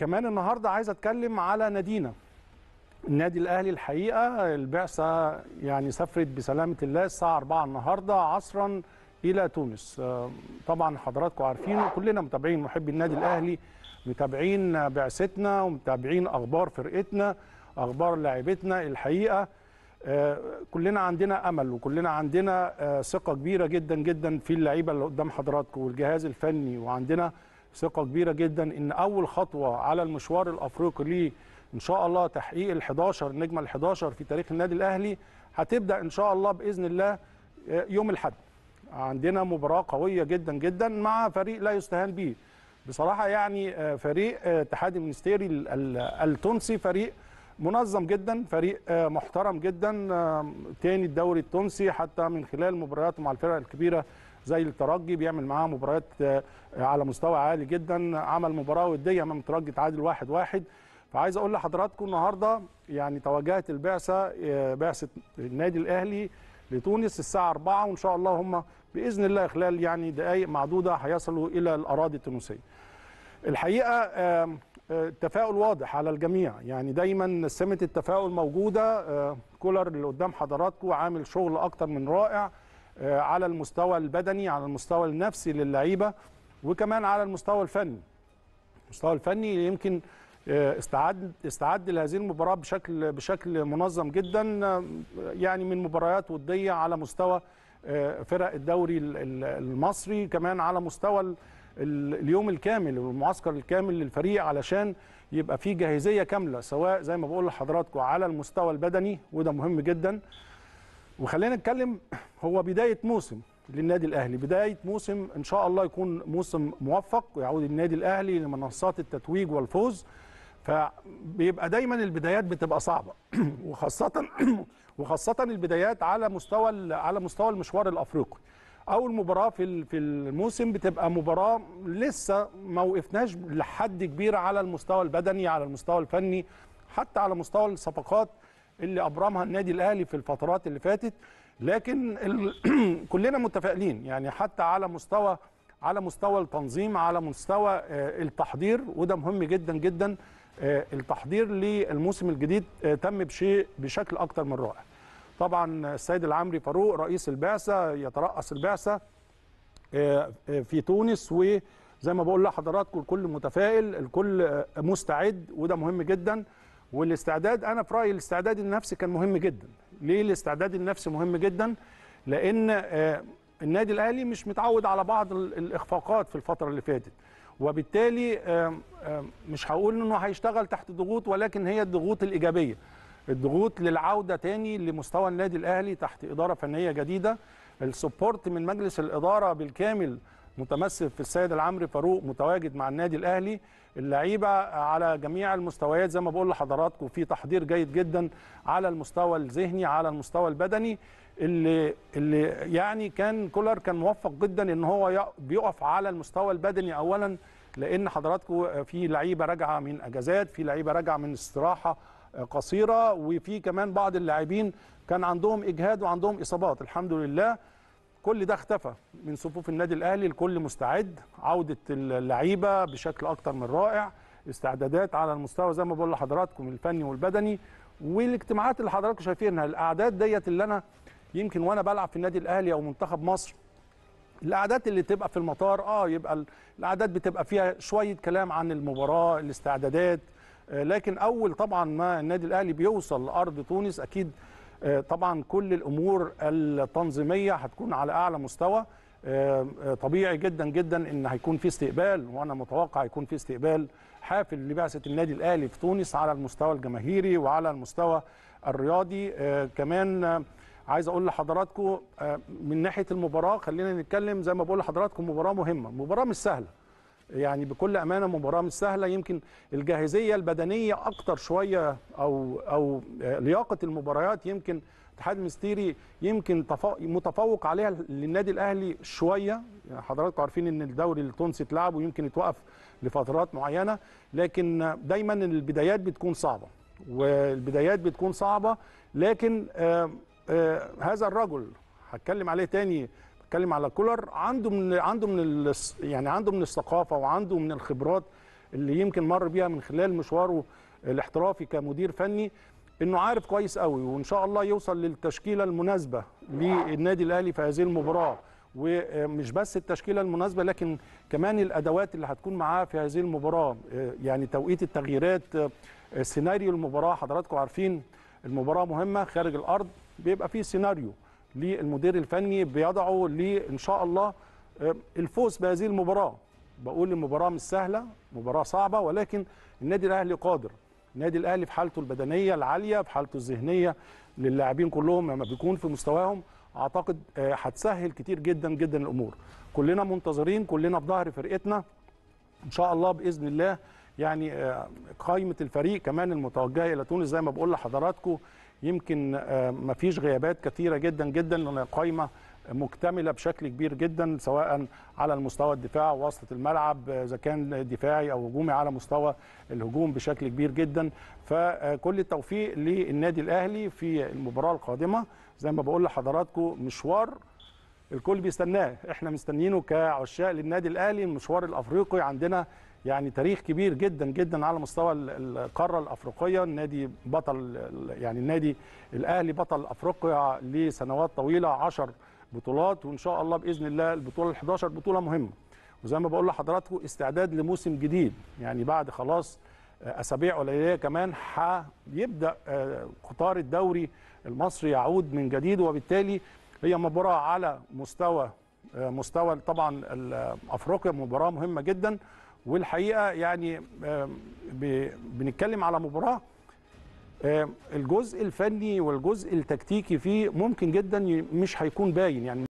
كمان النهارده عايز اتكلم على نادينا النادي الاهلي الحقيقه البعثه يعني سافرت بسلامه الله الساعه 4 النهارده عصرا الى تونس طبعا حضراتكم عارفين وكلنا متابعين محبي النادي الاهلي متابعين بعثتنا ومتابعين اخبار فرقتنا اخبار لاعبتنا الحقيقه آه، كلنا عندنا امل وكلنا عندنا آه، ثقه كبيره جدا جدا في اللعيبه اللي قدام حضراتكم والجهاز الفني وعندنا ثقه كبيره جدا ان اول خطوه على المشوار الافريقي ليه ان شاء الله تحقيق ال 11 النجمه ال 11 في تاريخ النادي الاهلي هتبدا ان شاء الله باذن الله آه، يوم الاحد عندنا مباراه قويه جدا جدا مع فريق لا يستهان به بصراحه يعني آه، فريق آه، اتحاد المنستيري التونسي فريق منظم جدا فريق محترم جدا تاني الدوري التونسي حتى من خلال مبارياته مع الفرق الكبيره زي الترجي بيعمل معاه مباريات آه، على مستوى عالي جدا عمل مباراه وديه امام الترجي تعادل واحد واحد فعايز اقول لحضراتكم النهارده يعني تواجهت البعثه آه، بعثه النادي الاهلي لتونس الساعه 4 وان شاء الله هم باذن الله خلال يعني دقائق معدوده هيصلوا الى الاراضي التونسيه. الحقيقه آه، التفاؤل واضح على الجميع يعني دايما سمه التفاؤل موجوده كولر اللي قدام حضراتكم عامل شغل اكتر من رائع آه، على المستوى البدني على المستوى النفسي للعيبه وكمان على المستوى الفني المستوى الفني يمكن آه، استعد استعد لهذه المباراه بشكل بشكل منظم جدا آه، يعني من مباريات وديه على مستوى فرق الدوري المصري كمان على مستوى اليوم الكامل والمعسكر الكامل للفريق علشان يبقى فيه جاهزيه كامله سواء زي ما بقول لحضراتكم على المستوى البدني وده مهم جدا وخلينا نتكلم هو بدايه موسم للنادي الاهلي بدايه موسم ان شاء الله يكون موسم موفق ويعود النادي الاهلي لمنصات التتويج والفوز فبيبقى دايما البدايات بتبقى صعبه وخاصه وخاصه البدايات على مستوى على مستوى المشوار الافريقي اول مباراه في في الموسم بتبقى مباراه لسه ما وقفناش لحد كبير على المستوى البدني على المستوى الفني حتى على مستوى الصفقات اللي ابرمها النادي الاهلي في الفترات اللي فاتت لكن ال... كلنا متفائلين يعني حتى على مستوى على مستوى التنظيم على مستوى آه، التحضير وده مهم جدا جدا آه، التحضير للموسم الجديد آه، تم بشيء بشكل اكتر من رائع طبعا السيد العمري فاروق رئيس البعثه يترأس البعثه في تونس وزي ما بقول لحضراتكم الكل متفائل الكل مستعد وده مهم جدا والاستعداد انا في رايي الاستعداد النفسي كان مهم جدا ليه الاستعداد النفسي مهم جدا لان آه، النادي الاهلي مش متعود على بعض الاخفاقات في الفتره اللي فاتت وبالتالي آه، آه، مش هقول انه هيشتغل تحت ضغوط ولكن هي الضغوط الايجابيه الضغوط للعوده تاني لمستوى النادي الاهلي تحت اداره فنيه جديده السبورت من مجلس الاداره بالكامل متمثل في السيد العمري فاروق متواجد مع النادي الاهلي اللعيبه على جميع المستويات زي ما بقول لحضراتكم في تحضير جيد جدا على المستوى الذهني على المستوى البدني اللي اللي يعني كان كولر كان موفق جدا ان هو بيقف على المستوى البدني اولا لان حضراتكم في لعيبه راجعه من اجازات في لعيبه راجعه من استراحه قصيره وفي كمان بعض اللاعبين كان عندهم اجهاد وعندهم اصابات الحمد لله كل ده اختفى من صفوف النادي الاهلي الكل مستعد عوده اللعيبه بشكل اكتر من رائع استعدادات على المستوى زي ما بقول لحضراتكم الفني والبدني والاجتماعات اللي حضراتكم شايفينها الاعداد ديت اللي انا يمكن وانا بلعب في النادي الاهلي او منتخب مصر الاعداد اللي تبقى في المطار اه يبقى الاعداد بتبقى فيها شويه كلام عن المباراه الاستعدادات آه، لكن اول طبعا ما النادي الاهلي بيوصل لارض تونس اكيد آه، طبعا كل الامور التنظيميه هتكون على اعلى مستوى آه، آه، طبيعي جدا جدا ان هيكون في استقبال وانا متوقع يكون في استقبال حافل لبعثه النادي الاهلي في تونس على المستوى الجماهيري وعلى المستوى الرياضي كمان عايز اقول لحضراتكم من ناحيه المباراه خلينا نتكلم زي ما بقول لحضراتكم مباراه مهمه مباراه مش سهله يعني بكل امانه مباراه مش سهله يمكن الجاهزيه البدنيه اكتر شويه او او لياقه المباريات يمكن اتحاد مستيري يمكن متفوق عليها للنادي الاهلي شويه يعني حضراتكم عارفين ان الدوري التونسي اتلعب ويمكن يتوقف لفترات معينه لكن دايما البدايات بتكون صعبه والبدايات بتكون صعبه لكن آآ آه، آآ آه، هذا الرجل هتكلم عليه تاني اتكلم على كولر عنده من عنده من يعني عنده من الثقافه وعنده من الخبرات اللي يمكن مر بيها من خلال مشواره الاحترافي كمدير فني انه عارف كويس قوي وان شاء الله يوصل للتشكيله المناسبه للنادي الاهلي في هذه المباراه ومش بس التشكيله المناسبه لكن كمان الادوات اللي هتكون معاه في هذه المباراه يعني توقيت التغييرات سيناريو المباراه حضراتكم عارفين المباراه مهمه خارج الارض بيبقى فيه سيناريو للمدير الفني بيضعه لان شاء الله آه، الفوز بهذه المباراه بقول المباراه مش سهله مباراه صعبه ولكن النادي الاهلي قادر النادي الاهلي في حالته البدنيه العاليه في حالته الذهنيه للاعبين كلهم لما بيكون في مستواهم اعتقد آه، هتسهل كتير جدا جدا الامور كلنا منتظرين كلنا في ظهر فرقتنا ان شاء الله باذن الله يعني آه، قائمه الفريق كمان المتوجهه الى تونس زي ما بقول لحضراتكم يمكن آه، ما فيش غيابات كثيره جدا جدا لان قائمه مكتمله بشكل كبير جدا سواء على المستوى الدفاع وسط الملعب آه، اذا كان دفاعي او هجومي على مستوى الهجوم بشكل كبير جدا فكل التوفيق للنادي الاهلي في المباراه القادمه زي ما بقول لحضراتكم مشوار الكل بيستناه احنا مستنيينه كعشاق للنادي الاهلي المشوار الافريقي عندنا يعني تاريخ كبير جدا جدا على مستوى القاره الافريقيه النادي بطل يعني النادي الاهلي بطل افريقيا لسنوات طويله 10 بطولات وان شاء الله باذن الله البطوله ال11 بطوله مهمه وزي ما بقول لحضراتكم استعداد لموسم جديد يعني بعد خلاص آه، اسابيع قليله كمان هيبدا قطار آه، الدوري المصري يعود من جديد وبالتالي هي مباراه على مستوى آه، مستوى طبعا افريقيا مباراه مهمه جدا والحقيقه يعني بنتكلم على مباراه الجزء الفني والجزء التكتيكي فيه ممكن جدا مش هيكون باين يعني